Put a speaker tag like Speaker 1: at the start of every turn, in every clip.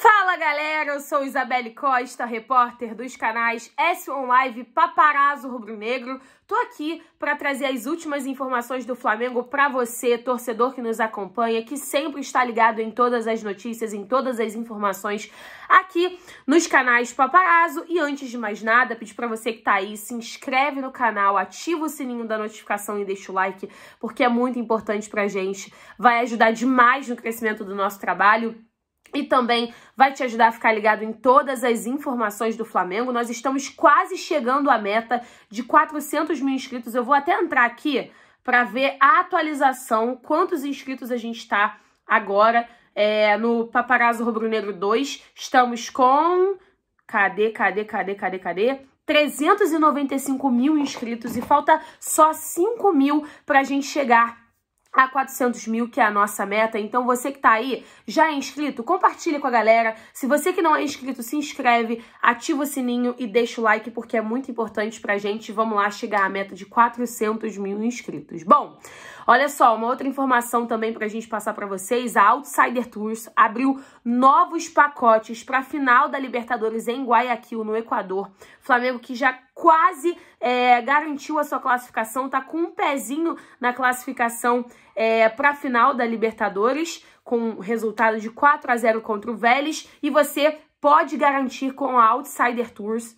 Speaker 1: Fala galera, eu sou Isabelle Costa, repórter dos canais S1 Live Paparazzo Rubro Negro. Tô aqui para trazer as últimas informações do Flamengo para você, torcedor que nos acompanha, que sempre está ligado em todas as notícias, em todas as informações aqui nos canais Paparazzo. E antes de mais nada, pedir para você que tá aí, se inscreve no canal, ativa o sininho da notificação e deixa o like, porque é muito importante pra gente. Vai ajudar demais no crescimento do nosso trabalho e também vai te ajudar a ficar ligado em todas as informações do Flamengo. Nós estamos quase chegando à meta de 400 mil inscritos. Eu vou até entrar aqui para ver a atualização, quantos inscritos a gente está agora é, no Paparazzo Rubro Negro 2. Estamos com... Cadê, cadê, cadê, cadê, cadê? 395 mil inscritos e falta só 5 mil para a gente chegar Tá a 400 mil, que é a nossa meta. Então, você que tá aí, já é inscrito? Compartilha com a galera. Se você que não é inscrito, se inscreve, ativa o sininho e deixa o like, porque é muito importante pra gente. Vamos lá chegar à meta de 400 mil inscritos. Bom, olha só, uma outra informação também pra gente passar pra vocês. A Outsider Tours abriu novos pacotes pra final da Libertadores em Guayaquil, no Equador. Flamengo que já quase é, garantiu a sua classificação, tá com um pezinho na classificação é, para a final da Libertadores, com resultado de 4 a 0 contra o Vélez, e você pode garantir com a Outsider Tours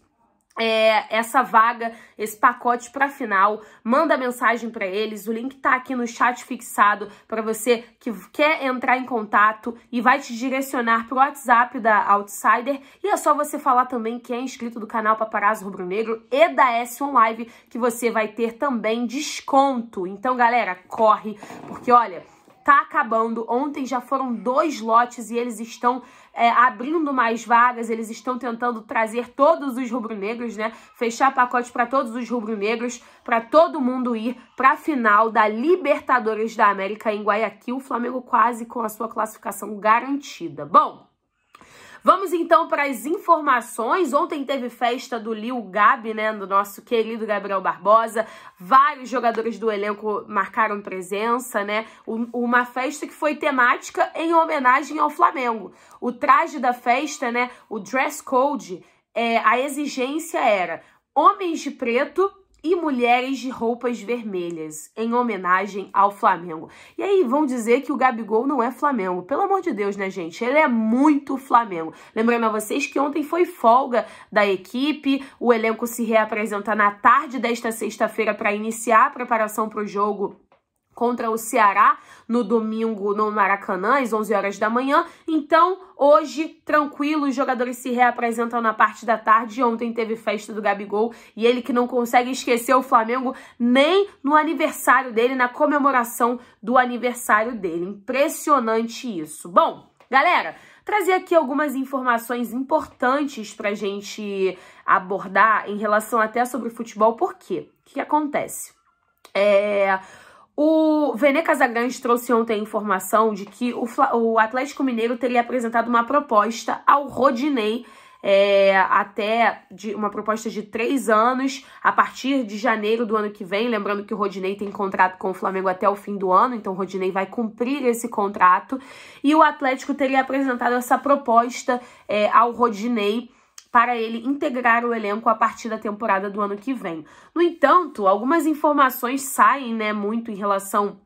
Speaker 1: é, essa vaga, esse pacote para final, manda mensagem para eles. O link está aqui no chat fixado para você que quer entrar em contato e vai te direcionar para o WhatsApp da Outsider. E é só você falar também que é inscrito do canal Paparazzo Rubro Negro e da S1 Live que você vai ter também desconto. Então, galera, corre, porque olha tá acabando. Ontem já foram dois lotes e eles estão é, abrindo mais vagas, eles estão tentando trazer todos os rubro-negros, né? Fechar pacote para todos os rubro-negros, para todo mundo ir para a final da Libertadores da América em Guayaquil. O Flamengo quase com a sua classificação garantida. Bom, Vamos então para as informações. Ontem teve festa do Lil Gabi, né, do nosso querido Gabriel Barbosa. Vários jogadores do elenco marcaram presença, né? Uma festa que foi temática em homenagem ao Flamengo. O traje da festa, né, o dress code, é, a exigência era homens de preto e mulheres de roupas vermelhas, em homenagem ao Flamengo. E aí vão dizer que o Gabigol não é Flamengo. Pelo amor de Deus, né, gente? Ele é muito Flamengo. Lembrando a vocês que ontem foi folga da equipe, o elenco se reapresenta na tarde desta sexta-feira para iniciar a preparação para o jogo contra o Ceará no domingo no Maracanã, às 11 horas da manhã. Então, hoje, tranquilo, os jogadores se reapresentam na parte da tarde. Ontem teve festa do Gabigol e ele que não consegue esquecer o Flamengo nem no aniversário dele, na comemoração do aniversário dele. Impressionante isso. Bom, galera, trazer aqui algumas informações importantes para gente abordar em relação até sobre futebol. Por quê? O que acontece? É... O Vene Casagrande trouxe ontem a informação de que o, o Atlético Mineiro teria apresentado uma proposta ao Rodinei é, até de, uma proposta de três anos a partir de janeiro do ano que vem. Lembrando que o Rodinei tem contrato com o Flamengo até o fim do ano, então o Rodinei vai cumprir esse contrato. E o Atlético teria apresentado essa proposta é, ao Rodinei para ele integrar o elenco a partir da temporada do ano que vem. No entanto, algumas informações saem né, muito em relação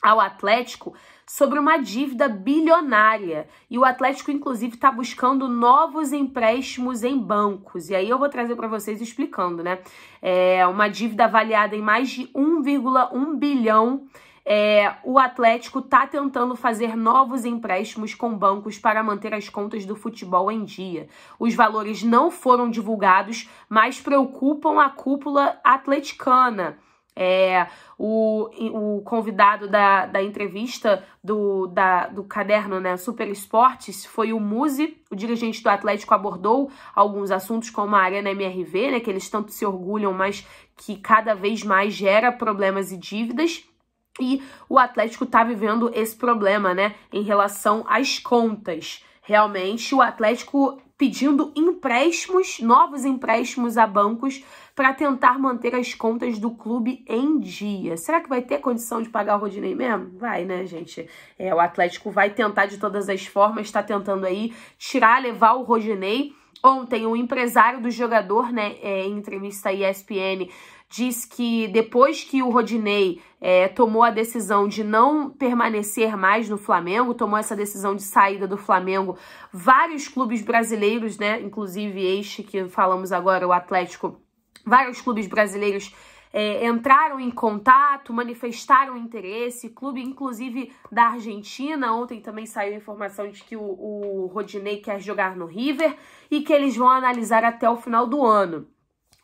Speaker 1: ao Atlético sobre uma dívida bilionária. E o Atlético, inclusive, está buscando novos empréstimos em bancos. E aí eu vou trazer para vocês explicando, né? É uma dívida avaliada em mais de 1,1 bilhão é, o Atlético está tentando fazer novos empréstimos com bancos para manter as contas do futebol em dia. Os valores não foram divulgados, mas preocupam a cúpula atleticana. É, o, o convidado da, da entrevista do, da, do caderno né, Super Esportes foi o Muzi. O dirigente do Atlético abordou alguns assuntos como a Arena MRV, né, que eles tanto se orgulham, mas que cada vez mais gera problemas e dívidas. E o Atlético está vivendo esse problema, né, em relação às contas. Realmente, o Atlético pedindo empréstimos, novos empréstimos a bancos para tentar manter as contas do clube em dia. Será que vai ter condição de pagar o Rodinei mesmo? Vai, né, gente? É, o Atlético vai tentar de todas as formas, está tentando aí tirar, levar o Rodinei. Ontem, o empresário do jogador, né, é, em entrevista à ESPN, diz que depois que o Rodinei é, tomou a decisão de não permanecer mais no Flamengo, tomou essa decisão de saída do Flamengo, vários clubes brasileiros, né, inclusive este que falamos agora, o Atlético, vários clubes brasileiros é, entraram em contato, manifestaram interesse, clube inclusive da Argentina, ontem também saiu a informação de que o, o Rodinei quer jogar no River e que eles vão analisar até o final do ano.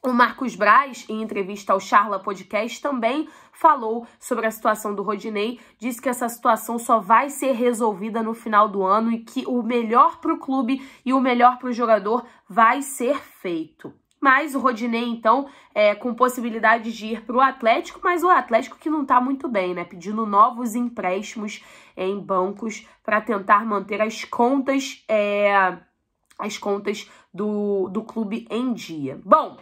Speaker 1: O Marcos Braz, em entrevista ao Charla Podcast, também falou sobre a situação do Rodinei, disse que essa situação só vai ser resolvida no final do ano e que o melhor para o clube e o melhor para o jogador vai ser feito. Mas o Rodinei, então, é, com possibilidade de ir para o Atlético, mas o Atlético que não está muito bem, né? Pedindo novos empréstimos em bancos para tentar manter as contas, é, as contas do, do clube em dia. Bom,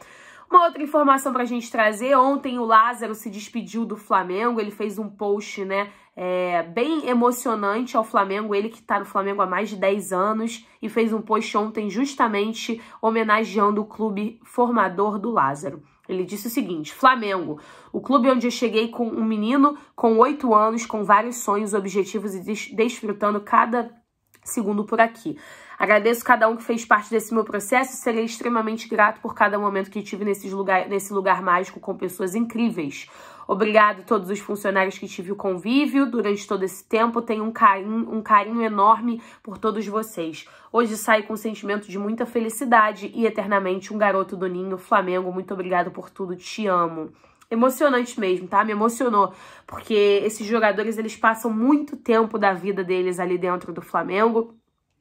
Speaker 1: uma outra informação para a gente trazer, ontem o Lázaro se despediu do Flamengo, ele fez um post, né, é, bem emocionante ao Flamengo, ele que está no Flamengo há mais de 10 anos, e fez um post ontem justamente homenageando o clube formador do Lázaro. Ele disse o seguinte: Flamengo, o clube onde eu cheguei com um menino com 8 anos, com vários sonhos, objetivos e des desfrutando cada segundo por aqui. Agradeço cada um que fez parte desse meu processo e serei extremamente grato por cada momento que tive nesses lugar, nesse lugar mágico com pessoas incríveis. Obrigado a todos os funcionários que tive o convívio durante todo esse tempo. Tenho um carinho, um carinho enorme por todos vocês. Hoje saio com um sentimento de muita felicidade e eternamente um garoto do ninho Flamengo. Muito obrigado por tudo. Te amo emocionante mesmo, tá? Me emocionou, porque esses jogadores eles passam muito tempo da vida deles ali dentro do Flamengo.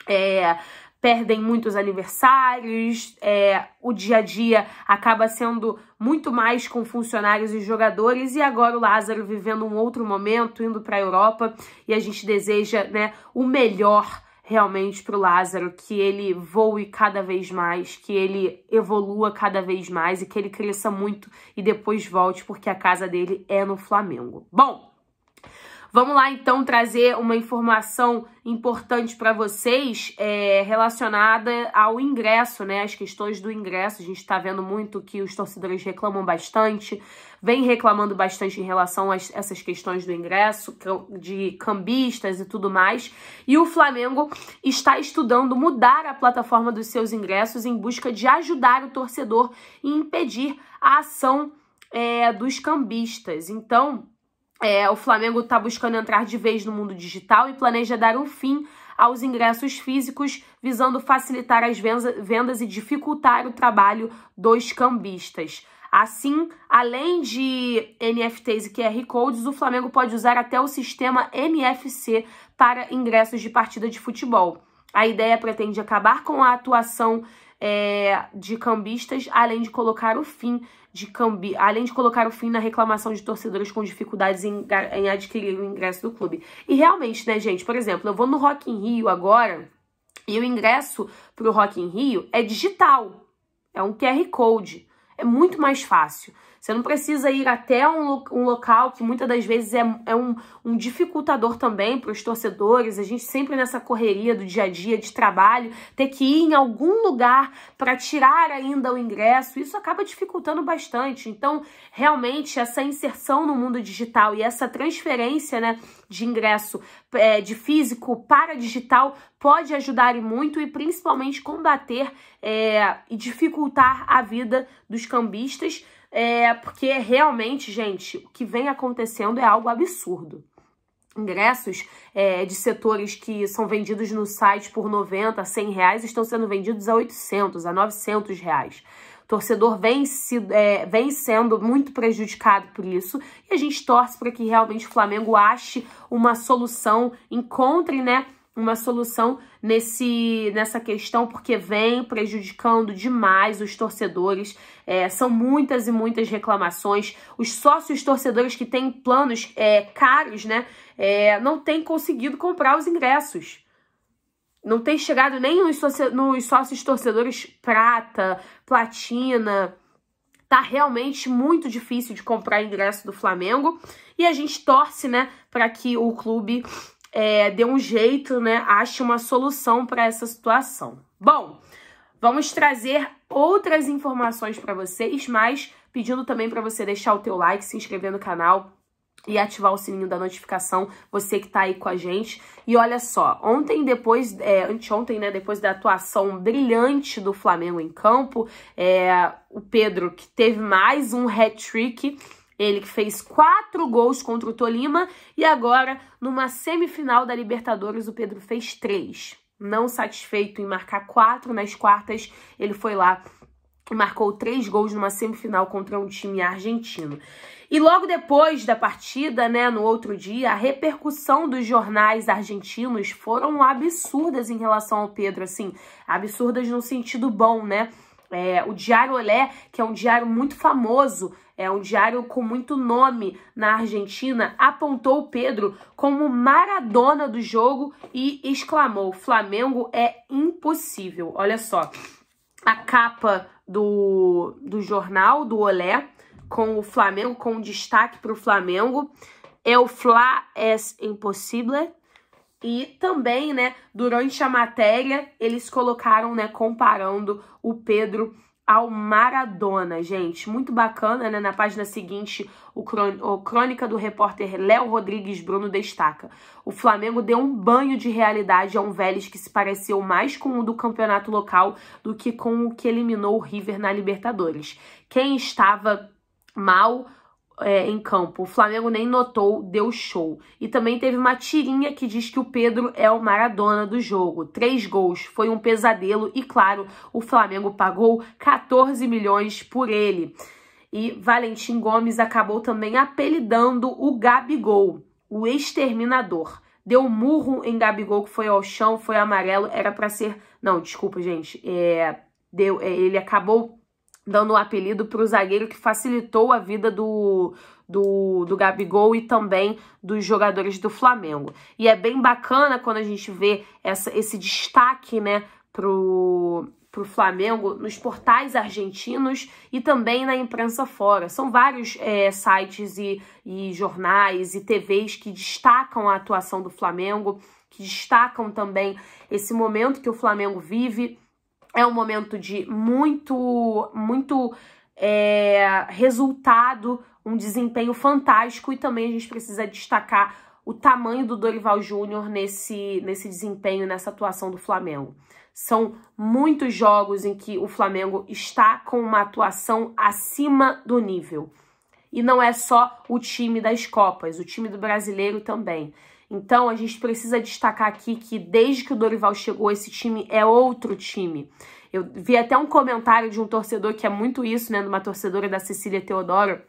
Speaker 1: É, perdem muitos aniversários, é, o dia a dia acaba sendo muito mais com funcionários e jogadores, e agora o Lázaro vivendo um outro momento, indo para a Europa, e a gente deseja né, o melhor realmente para o Lázaro, que ele voe cada vez mais, que ele evolua cada vez mais e que ele cresça muito e depois volte, porque a casa dele é no Flamengo. Bom, Vamos lá então trazer uma informação importante para vocês é, relacionada ao ingresso, né? As questões do ingresso. A gente está vendo muito que os torcedores reclamam bastante, vem reclamando bastante em relação a essas questões do ingresso, de cambistas e tudo mais. E o Flamengo está estudando mudar a plataforma dos seus ingressos em busca de ajudar o torcedor e impedir a ação é, dos cambistas. Então é, o Flamengo está buscando entrar de vez no mundo digital e planeja dar um fim aos ingressos físicos, visando facilitar as vendas e dificultar o trabalho dos cambistas. Assim, além de NFTs e QR Codes, o Flamengo pode usar até o sistema NFC para ingressos de partida de futebol. A ideia pretende acabar com a atuação é, de cambistas, além de colocar o fim de Cambi, além de colocar o fim na reclamação de torcedores com dificuldades em, em, adquirir o ingresso do clube. E realmente, né, gente? Por exemplo, eu vou no Rock in Rio agora e o ingresso pro Rock in Rio é digital. É um QR Code. É muito mais fácil. Você não precisa ir até um, um local que muitas das vezes é, é um, um dificultador também para os torcedores. A gente sempre nessa correria do dia a dia, de trabalho, ter que ir em algum lugar para tirar ainda o ingresso. Isso acaba dificultando bastante. Então, realmente, essa inserção no mundo digital e essa transferência né, de ingresso é, de físico para digital pode ajudar e muito e principalmente combater é, e dificultar a vida dos cambistas. É, porque realmente, gente, o que vem acontecendo é algo absurdo ingressos é, de setores que são vendidos no site por 90, 100 reais estão sendo vendidos a 800, a 900 reais. O torcedor vem, se é, vem sendo muito prejudicado por isso e a gente torce para que realmente o Flamengo ache uma solução, encontre né, uma solução nesse, nessa questão, porque vem prejudicando demais os torcedores. É, são muitas e muitas reclamações. Os sócios torcedores que têm planos é, caros, né, é, não têm conseguido comprar os ingressos. Não tem chegado nem nos, nos sócios torcedores prata, platina. Tá realmente muito difícil de comprar ingresso do Flamengo. E a gente torce, né, para que o clube é, dê um jeito, né? Ache uma solução para essa situação. Bom, vamos trazer outras informações para vocês, mas pedindo também para você deixar o teu like, se inscrever no canal e ativar o sininho da notificação, você que tá aí com a gente. E olha só, ontem depois, é, anteontem, né, depois da atuação brilhante do Flamengo em campo, é, o Pedro que teve mais um hat-trick ele que fez quatro gols contra o Tolima e agora, numa semifinal da Libertadores, o Pedro fez três. Não satisfeito em marcar quatro nas quartas, ele foi lá e marcou três gols numa semifinal contra um time argentino. E logo depois da partida, né, no outro dia, a repercussão dos jornais argentinos foram absurdas em relação ao Pedro, assim, absurdas no sentido bom, né? É, o Diário Olé, que é um diário muito famoso, é um diário com muito nome na Argentina, apontou o Pedro como Maradona do jogo e exclamou: Flamengo é impossível. Olha só, a capa do, do jornal do Olé com o Flamengo, com destaque para o Flamengo. é o Fla es impossible. E também, né, durante a matéria, eles colocaram, né, comparando o Pedro ao Maradona, gente. Muito bacana, né? Na página seguinte, o, crôn o crônica do repórter Léo Rodrigues Bruno destaca. O Flamengo deu um banho de realidade a um Vélez que se pareceu mais com o do campeonato local do que com o que eliminou o River na Libertadores. Quem estava mal é, em campo. O Flamengo nem notou, deu show. E também teve uma tirinha que diz que o Pedro é o Maradona do jogo. Três gols, foi um pesadelo e, claro, o Flamengo pagou 14 milhões por ele. E Valentim Gomes acabou também apelidando o Gabigol, o exterminador. Deu murro em Gabigol, que foi ao chão, foi amarelo, era para ser. Não, desculpa, gente. É... Deu... É, ele acabou dando o um apelido para o zagueiro que facilitou a vida do, do, do Gabigol e também dos jogadores do Flamengo. E é bem bacana quando a gente vê essa, esse destaque né, pro, para o Flamengo nos portais argentinos e também na imprensa fora. São vários é, sites e, e, jornais e TVs que destacam a atuação do Flamengo, que destacam também esse momento que o Flamengo vive é um momento de muito, muito é, resultado, um desempenho fantástico e também a gente precisa destacar o tamanho do Dorival Júnior nesse, nesse desempenho, nessa atuação do Flamengo. São muitos jogos em que o Flamengo está com uma atuação acima do nível. E não é só o time das Copas, o time do brasileiro também. Então a gente precisa destacar aqui que desde que o Dorival chegou, esse time é outro time. Eu vi até um comentário de um torcedor que é muito isso, né? De uma torcedora da Cecília Teodoro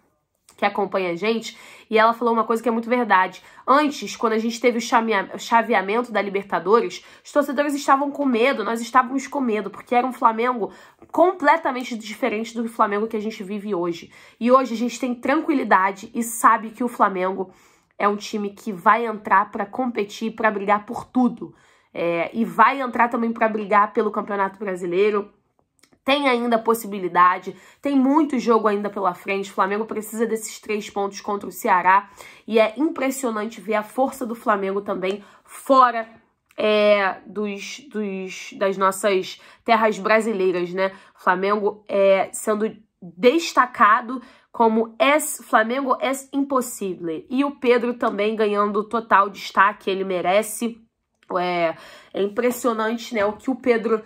Speaker 1: que acompanha a gente, e ela falou uma coisa que é muito verdade. Antes, quando a gente teve o chaveamento da Libertadores, os torcedores estavam com medo, nós estávamos com medo, porque era um Flamengo completamente diferente do Flamengo que a gente vive hoje. E hoje a gente tem tranquilidade e sabe que o Flamengo é um time que vai entrar para competir, para brigar por tudo. É, e vai entrar também para brigar pelo Campeonato Brasileiro. Tem ainda possibilidade, tem muito jogo ainda pela frente. O Flamengo precisa desses três pontos contra o Ceará. E é impressionante ver a força do Flamengo também fora é, dos, dos, das nossas terras brasileiras, né? O Flamengo é, sendo destacado como Es Flamengo es impossível. E o Pedro também ganhando total destaque, ele merece. É, é impressionante né, o que o Pedro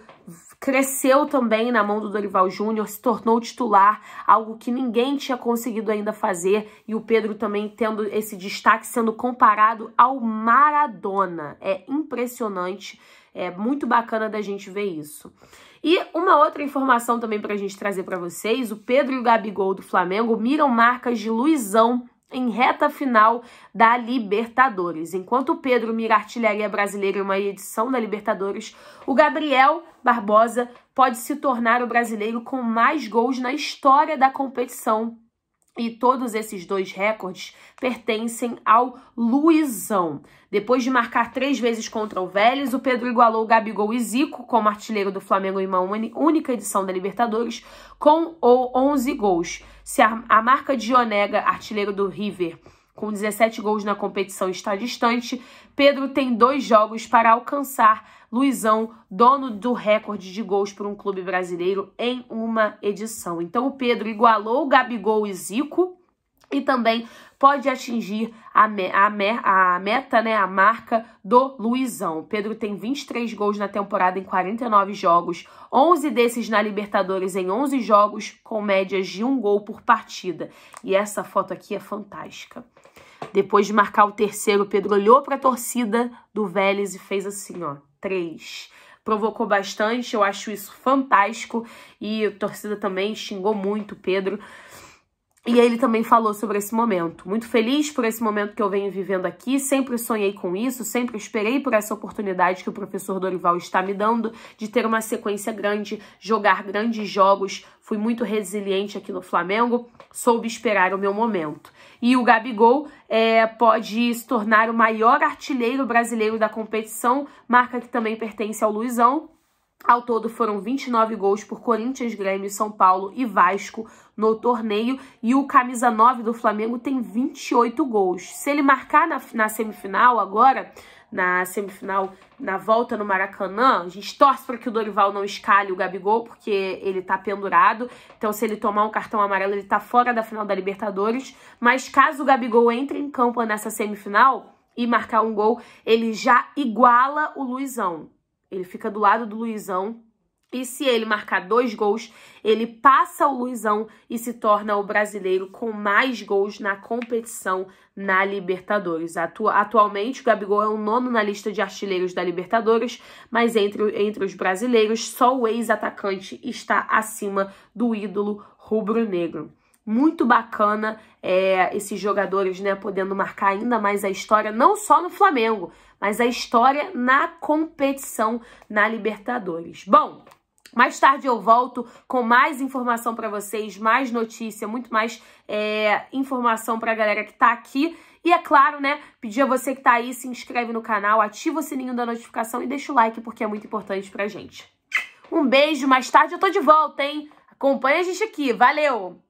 Speaker 1: cresceu também na mão do Dorival Júnior, se tornou titular, algo que ninguém tinha conseguido ainda fazer, e o Pedro também tendo esse destaque, sendo comparado ao Maradona. É impressionante é muito bacana da gente ver isso. E uma outra informação também para a gente trazer para vocês: o Pedro e o Gabigol do Flamengo miram marcas de Luizão em reta final da Libertadores. Enquanto o Pedro mira artilharia brasileira em uma edição da Libertadores, o Gabriel Barbosa pode se tornar o brasileiro com mais gols na história da competição e todos esses dois recordes pertencem ao Luizão. Depois de marcar três vezes contra o Vélez, o Pedro igualou o Gabigol e Zico como artilheiro do Flamengo em uma única edição da Libertadores, com ou 11 gols. Se a, a marca de Onega, artilheiro do River, com 17 gols na competição, está distante. Pedro tem dois jogos para alcançar Luizão, dono do recorde de gols por um clube brasileiro em uma edição. Então o Pedro igualou Gabigol e Zico e também pode atingir a, me, a, me, a meta, né, a marca do Luizão. Pedro tem 23 gols na temporada em 49 jogos, 11 desses na Libertadores em 11 jogos, com médias de um gol por partida. E essa foto aqui é fantástica. Depois de marcar o terceiro, Pedro olhou para a torcida do Vélez e fez assim, ó, três. Provocou bastante, eu acho isso fantástico. E a torcida também xingou muito o Pedro. E ele também falou sobre esse momento. Muito feliz por esse momento que eu venho vivendo aqui, sempre sonhei com isso, sempre esperei por essa oportunidade que o professor Dorival está me dando de ter uma sequência grande, jogar grandes jogos. Fui muito resiliente aqui no Flamengo, soube esperar o meu momento. E o Gabigol é, pode se tornar o maior artilheiro brasileiro da competição, marca que também pertence ao Luizão ao todo foram 29 gols por Corinthians, Grêmio, São Paulo e Vasco no torneio. E o camisa 9 do Flamengo tem 28 gols. Se ele marcar na, na semifinal agora, na semifinal, na volta no Maracanã, a gente torce para que o Dorival não escalhe o Gabigol, porque ele está pendurado. Então, se ele tomar um cartão amarelo, ele está fora da final da Libertadores. Mas caso o Gabigol entre em campo nessa semifinal e marcar um gol, ele já iguala o Luizão. Ele fica do lado do Luizão. E se ele marcar dois gols, ele passa o Luizão e se torna o brasileiro com mais gols na competição na Libertadores. atualmente, o Gabigol é o nono na lista de artilheiros da Libertadores, mas entre, entre os brasileiros, só o ex-atacante está acima do ídolo rubro-negro. Muito bacana é, esses jogadores, né, podendo marcar ainda mais a história, não só no Flamengo, mas a história na competição na Libertadores. Bom, mais tarde eu volto com mais informação para vocês, mais notícia, muito mais é, informação para a galera que está aqui. E é claro, né, pedir a você que está aí, se inscreve no canal, ativa o sininho da notificação e deixa o like porque é muito importante pra gente. Um beijo, mais tarde eu tô de volta, hein? Acompanha a gente aqui, valeu!